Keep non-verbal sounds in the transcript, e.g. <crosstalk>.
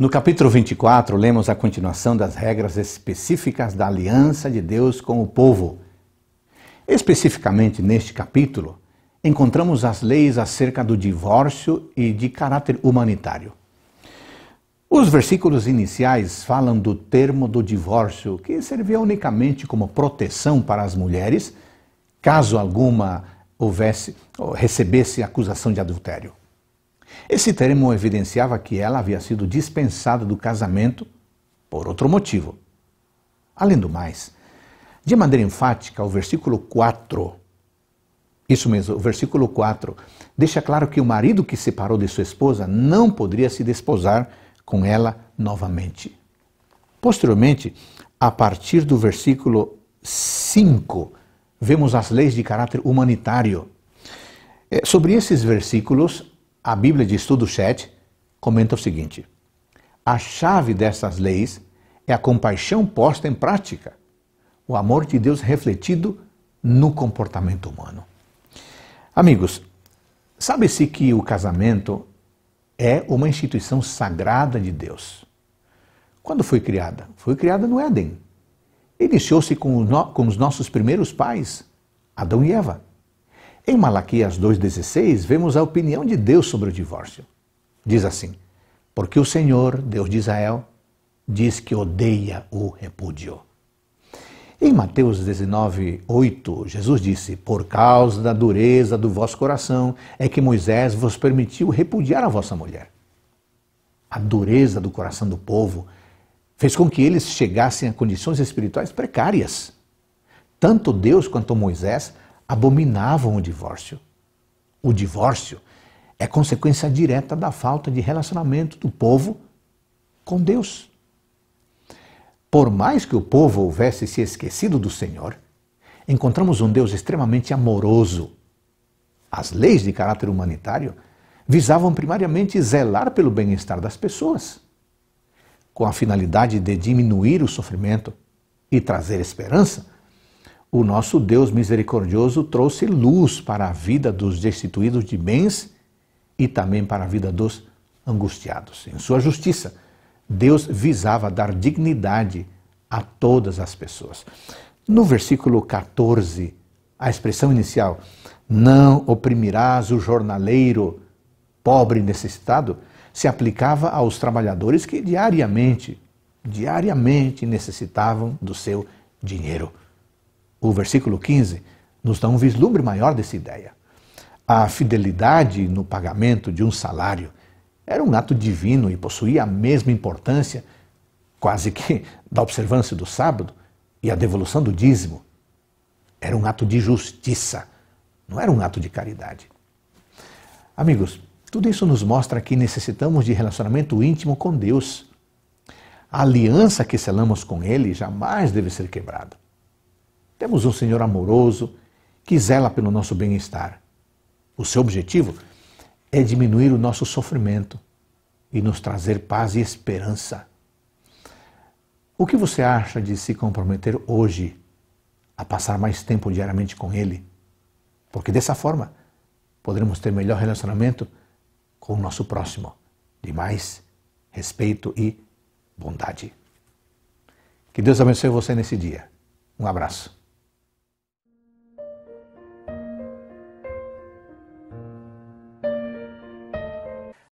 No capítulo 24, lemos a continuação das regras específicas da aliança de Deus com o povo. Especificamente neste capítulo, encontramos as leis acerca do divórcio e de caráter humanitário. Os versículos iniciais falam do termo do divórcio, que servia unicamente como proteção para as mulheres, caso alguma houvesse recebesse acusação de adultério. Esse termo evidenciava que ela havia sido dispensada do casamento por outro motivo. Além do mais, de maneira enfática, o versículo 4, isso mesmo, o versículo 4, deixa claro que o marido que separou de sua esposa não poderia se desposar com ela novamente. Posteriormente, a partir do versículo 5, vemos as leis de caráter humanitário. É, sobre esses versículos, a Bíblia de Estudo 7 comenta o seguinte: a chave dessas leis é a compaixão posta em prática, o amor de Deus refletido no comportamento humano. Amigos, sabe-se que o casamento é uma instituição sagrada de Deus. Quando foi criada? Foi criada no Éden. Iniciou-se com, com os nossos primeiros pais, Adão e Eva. Em Malaquias 2,16, vemos a opinião de Deus sobre o divórcio. Diz assim: Porque o Senhor, Deus de Israel, diz que odeia o repúdio. Em Mateus 19:8 Jesus disse: Por causa da dureza do vosso coração é que Moisés vos permitiu repudiar a vossa mulher. A dureza do coração do povo fez com que eles chegassem a condições espirituais precárias. Tanto Deus quanto Moisés abominavam o divórcio. O divórcio é consequência direta da falta de relacionamento do povo com Deus. Por mais que o povo houvesse se esquecido do Senhor, encontramos um Deus extremamente amoroso. As leis de caráter humanitário visavam primariamente zelar pelo bem-estar das pessoas, com a finalidade de diminuir o sofrimento e trazer esperança o nosso Deus misericordioso trouxe luz para a vida dos destituídos de bens e também para a vida dos angustiados. Em sua justiça, Deus visava dar dignidade a todas as pessoas. No versículo 14, a expressão inicial, não oprimirás o jornaleiro pobre e necessitado, se aplicava aos trabalhadores que diariamente, diariamente necessitavam do seu dinheiro. O versículo 15 nos dá um vislumbre maior dessa ideia. A fidelidade no pagamento de um salário era um ato divino e possuía a mesma importância, quase que, <laughs> da observância do sábado e a devolução do dízimo. Era um ato de justiça, não era um ato de caridade. Amigos, tudo isso nos mostra que necessitamos de relacionamento íntimo com Deus. A aliança que selamos com Ele jamais deve ser quebrada. Temos um Senhor amoroso que zela pelo nosso bem-estar. O seu objetivo é diminuir o nosso sofrimento e nos trazer paz e esperança. O que você acha de se comprometer hoje a passar mais tempo diariamente com Ele? Porque dessa forma poderemos ter melhor relacionamento com o nosso próximo, de mais respeito e bondade. Que Deus abençoe você nesse dia. Um abraço.